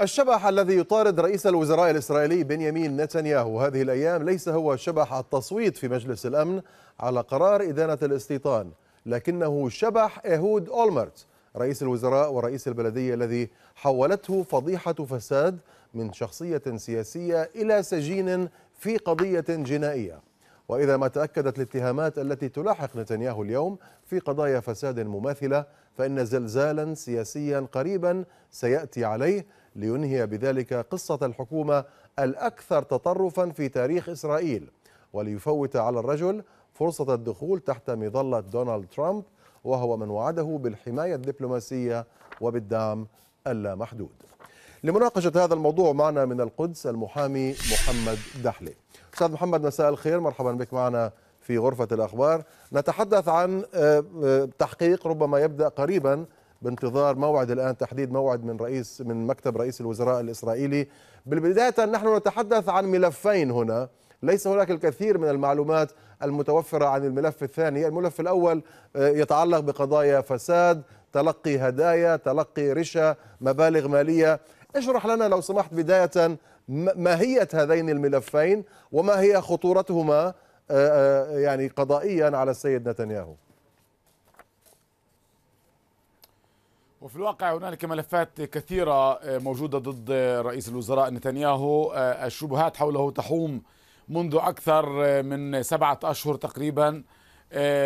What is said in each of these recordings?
الشبح الذي يطارد رئيس الوزراء الإسرائيلي بنيامين نتنياهو هذه الأيام ليس هو شبح التصويت في مجلس الأمن على قرار إدانة الاستيطان لكنه شبح إيهود أولمرت رئيس الوزراء ورئيس البلدية الذي حولته فضيحة فساد من شخصية سياسية إلى سجين في قضية جنائية وإذا ما تأكدت الاتهامات التي تلاحق نتنياهو اليوم في قضايا فساد مماثلة فإن زلزالا سياسيا قريبا سيأتي عليه لينهي بذلك قصة الحكومة الأكثر تطرفا في تاريخ إسرائيل وليفوت على الرجل فرصة الدخول تحت مظلة دونالد ترامب وهو من وعده بالحماية الدبلوماسية وبالدعم اللامحدود لمناقشة هذا الموضوع معنا من القدس المحامي محمد دحلي أستاذ محمد مساء الخير مرحبا بك معنا في غرفة الأخبار نتحدث عن آه، آه، تحقيق ربما يبدأ قريبا بانتظار موعد الآن تحديد موعد من رئيس من مكتب رئيس الوزراء الإسرائيلي بالبداية نحن نتحدث عن ملفين هنا ليس هناك الكثير من المعلومات المتوفرة عن الملف الثاني الملف الأول آه، يتعلق بقضايا فساد تلقي هدايا تلقي رشا مبالغ مالية اشرح لنا لو سمحت بداية ماهية هذين الملفين وما هي خطورتهما آه، آه، يعني قضائيا على السيد نتنياهو وفي الواقع هنالك ملفات كثيرة آه، موجودة ضد رئيس الوزراء نتنياهو آه، الشبهات حوله تحوم منذ أكثر آه، من سبعة أشهر تقريبا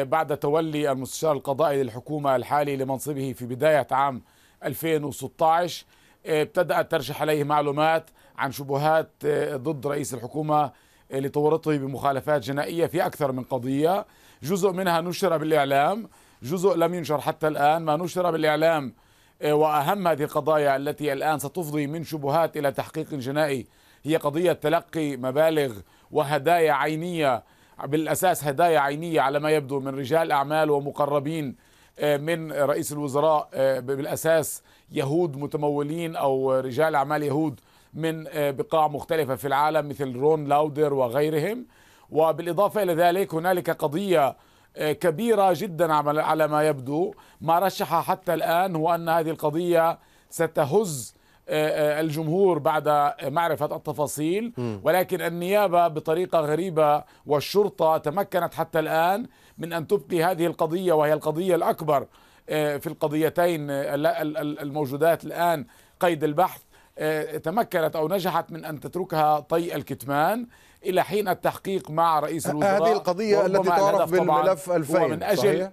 بعد تولي المستشار القضائي للحكومة الحالي لمنصبه في بداية عام 2016 ابتدأت ترشح عليه معلومات عن شبهات ضد رئيس الحكومة لتورطه بمخالفات جنائية في أكثر من قضية جزء منها نشر بالإعلام جزء لم ينشر حتى الآن ما نشر بالإعلام آه، واهم هذه القضايا التي الان ستفضي من شبهات الى تحقيق جنائي هي قضيه تلقي مبالغ وهدايا عينيه بالاساس هدايا عينيه على ما يبدو من رجال اعمال ومقربين آه، من رئيس الوزراء آه، بالاساس يهود متمولين او رجال اعمال يهود من بقاع مختلفه في العالم مثل رون لاودر وغيرهم وبالاضافه الى ذلك هنالك قضيه آه، كبيرة جدا على ما يبدو ما رشح حتى الآن هو أن هذه القضية ستهز آه، آه، الجمهور بعد معرفة التفاصيل ولكن النيابة بطريقة غريبة والشرطة تمكنت حتى الآن من أن تبقي هذه القضية وهي القضية الأكبر في القضيتين الموجودات الآن قيد البحث آه، تمكنت أو نجحت من أن تتركها طي الكتمان إلى حين التحقيق مع رئيس الوزراء هذه القضية التي تعرف بالملف 2000 من أجل صحيح؟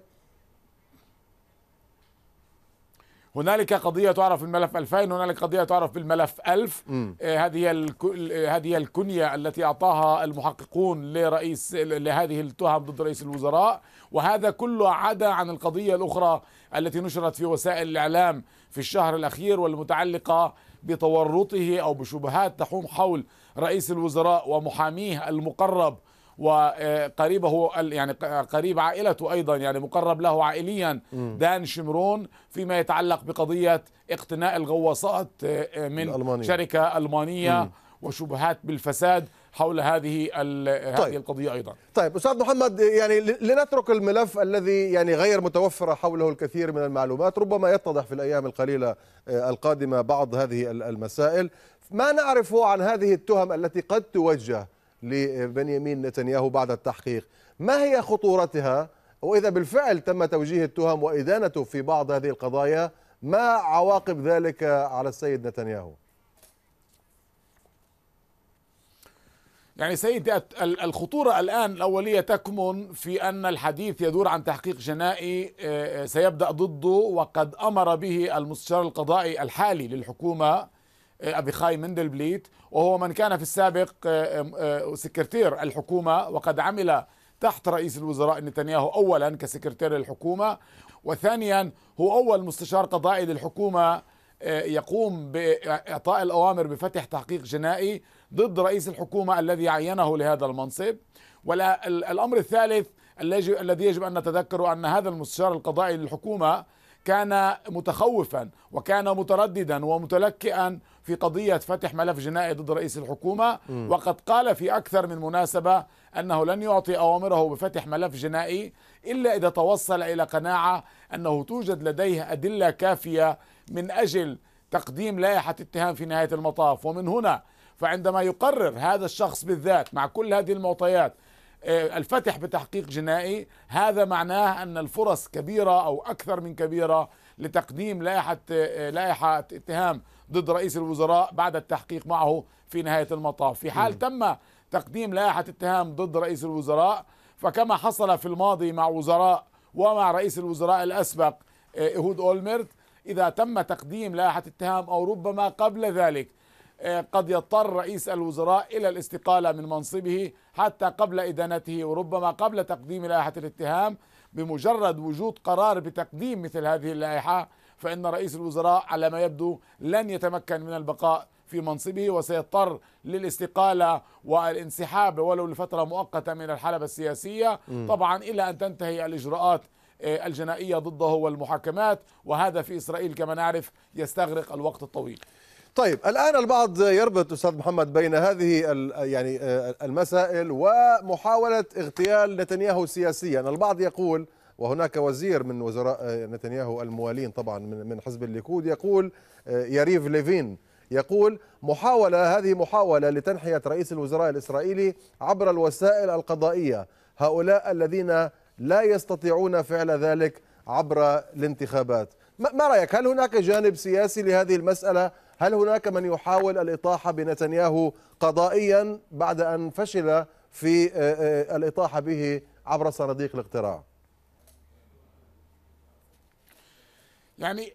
هنالك قضيه تعرف بالملف 2000 هنالك قضيه تعرف بالملف 1000 آه هذه آه، هذه الكنيه التي اعطاها المحققون لرئيس لهذه التهم ضد رئيس الوزراء وهذا كله عدا عن القضيه الاخرى التي نشرت في وسائل الاعلام في الشهر الاخير والمتعلقه بتورطه او بشبهات تحوم حول رئيس الوزراء ومحاميه المقرب وقريبه يعني قريب عائلته ايضا يعني مقرب له عائليا دان شمرون فيما يتعلق بقضيه اقتناء الغواصات آه، من الألمانية. شركه المانيه م. وشبهات بالفساد حول هذه طيب. هذه القضيه ايضا. طيب استاذ محمد يعني لنترك الملف الذي يعني غير متوفره حوله الكثير من المعلومات، ربما يتضح في الايام القليله آه، القادمه بعض هذه المسائل. ما نعرفه عن هذه التهم التي قد توجه لبنيامين نتنياهو بعد التحقيق ما هي خطورتها وإذا بالفعل تم توجيه التهم وإدانته في بعض هذه القضايا ما عواقب ذلك على السيد نتنياهو يعني سيدي الخطورة الآن الأولية تكمن في أن الحديث يدور عن تحقيق جنائي سيبدأ ضده وقد أمر به المستشار القضائي الحالي للحكومة أبيخاي مندلبليت وهو من كان في السابق آه، آه، آه، سكرتير الحكومة وقد عمل تحت رئيس الوزراء نتنياهو أولا كسكرتير للحكومة وثانيا هو أول مستشار قضائي للحكومة يقوم بإعطاء الأوامر بفتح تحقيق جنائي ضد رئيس الحكومة الذي عينه لهذا المنصب والأمر الثالث الذي يجب أن نتذكره أن هذا المستشار القضائي للحكومة كان متخوفا وكان مترددا ومتلكئا في قضية فتح ملف جنائي ضد رئيس الحكومة م. وقد قال في أكثر من مناسبة أنه لن يعطي أوامره بفتح ملف جنائي إلا إذا توصل إلى قناعة أنه توجد لديه أدلة كافية من أجل تقديم لائحة اتهام في نهاية المطاف ومن هنا فعندما يقرر هذا الشخص بالذات مع كل هذه المعطيات آه، الفتح بتحقيق جنائي هذا معناه أن الفرص كبيرة أو أكثر من كبيرة لتقديم لائحة لائحة اتهام ضد رئيس الوزراء بعد التحقيق معه في نهاية المطاف في حال تم تقديم لائحة اتهام ضد رئيس الوزراء فكما حصل في الماضي مع وزراء ومع رئيس الوزراء الأسبق إيه، إيهود أولمرت إذا تم تقديم لائحة اتهام أو ربما قبل ذلك قد يضطر رئيس الوزراء إلى الاستقالة من منصبه حتى قبل إدانته وربما قبل تقديم لائحة الاتهام بمجرد وجود قرار بتقديم مثل هذه اللائحة فإن رئيس الوزراء على ما يبدو لن يتمكن من البقاء في منصبه وسيضطر للاستقالة والانسحاب ولو لفترة مؤقتة من الحلبة السياسية طبعا إلى أن تنتهي الإجراءات آه، الجنائية ضده والمحاكمات وهذا في إسرائيل كما نعرف يستغرق الوقت الطويل طيب الان البعض يربط استاذ محمد بين هذه يعني آه، المسائل ومحاوله اغتيال نتنياهو سياسيا البعض يقول وهناك وزير من وزراء آه، نتنياهو الموالين طبعا من حزب الليكود يقول آه، ياريف ليفين يقول محاولة هذه محاولة لتنحية رئيس الوزراء الإسرائيلي عبر الوسائل القضائية هؤلاء الذين لا يستطيعون فعل ذلك عبر الانتخابات ما رأيك هل هناك جانب سياسي لهذه المسألة هل هناك من يحاول الإطاحة بنتنياهو قضائيا بعد أن فشل في آه، آه، الإطاحة به عبر صناديق الاقتراع يعني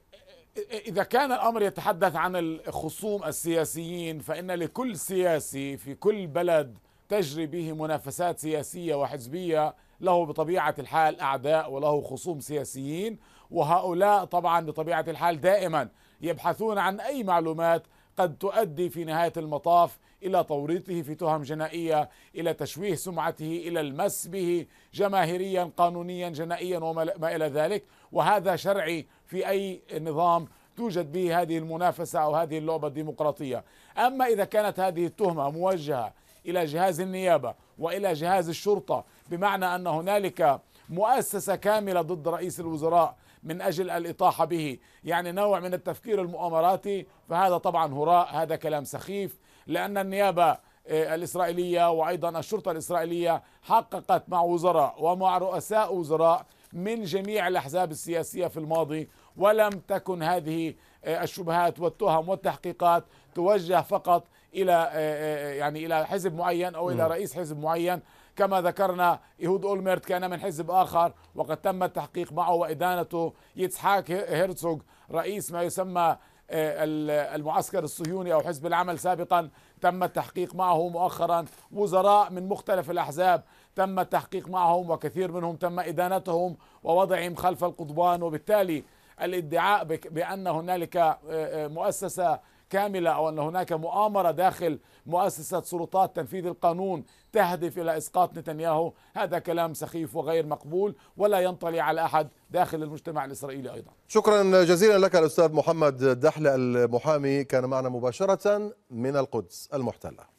آه، إذا كان الأمر يتحدث عن الخصوم السياسيين فإن لكل سياسي في كل بلد تجري به منافسات سياسية وحزبية له بطبيعة الحال أعداء وله خصوم سياسيين وهؤلاء طبعا بطبيعة الحال دائما يبحثون عن أي معلومات قد تؤدي في نهاية المطاف إلى توريطه في تهم جنائية إلى تشويه سمعته إلى المس به جماهيريا قانونيا جنائيا وما إلى ذلك وهذا شرعي في أي نظام توجد به هذه المنافسة أو هذه اللعبة الديمقراطية أما إذا كانت هذه التهمة موجهة إلى جهاز النيابة وإلى جهاز الشرطة بمعنى أن هنالك مؤسسة كاملة ضد رئيس الوزراء من أجل الإطاحة به يعني نوع من التفكير المؤامراتي فهذا طبعا هراء هذا كلام سخيف لأن النيابة آه، الإسرائيلية وأيضا الشرطة الإسرائيلية حققت مع وزراء ومع رؤساء وزراء من جميع الأحزاب السياسية في الماضي ولم تكن هذه آه، الشبهات والتهم والتحقيقات توجه فقط الى آه، آه، آه، يعني الى حزب معين او الى رئيس حزب معين كما ذكرنا يهود اولمرت كان من حزب اخر وقد تم التحقيق معه وادانته يتسحاك هيرتسوغ رئيس ما يسمى المعسكر الصهيوني او حزب العمل سابقا تم التحقيق معه مؤخرا وزراء من مختلف الاحزاب تم التحقيق معهم وكثير منهم تم ادانتهم ووضعهم خلف القضبان وبالتالي الادعاء بان هنالك مؤسسه كاملة أو أن هناك مؤامرة داخل مؤسسة سلطات تنفيذ القانون تهدف إلى إسقاط نتنياهو هذا كلام سخيف وغير مقبول ولا ينطلي على أحد داخل المجتمع الإسرائيلي أيضا شكرا جزيلا لك الأستاذ محمد دحلة المحامي كان معنا مباشرة من القدس المحتلة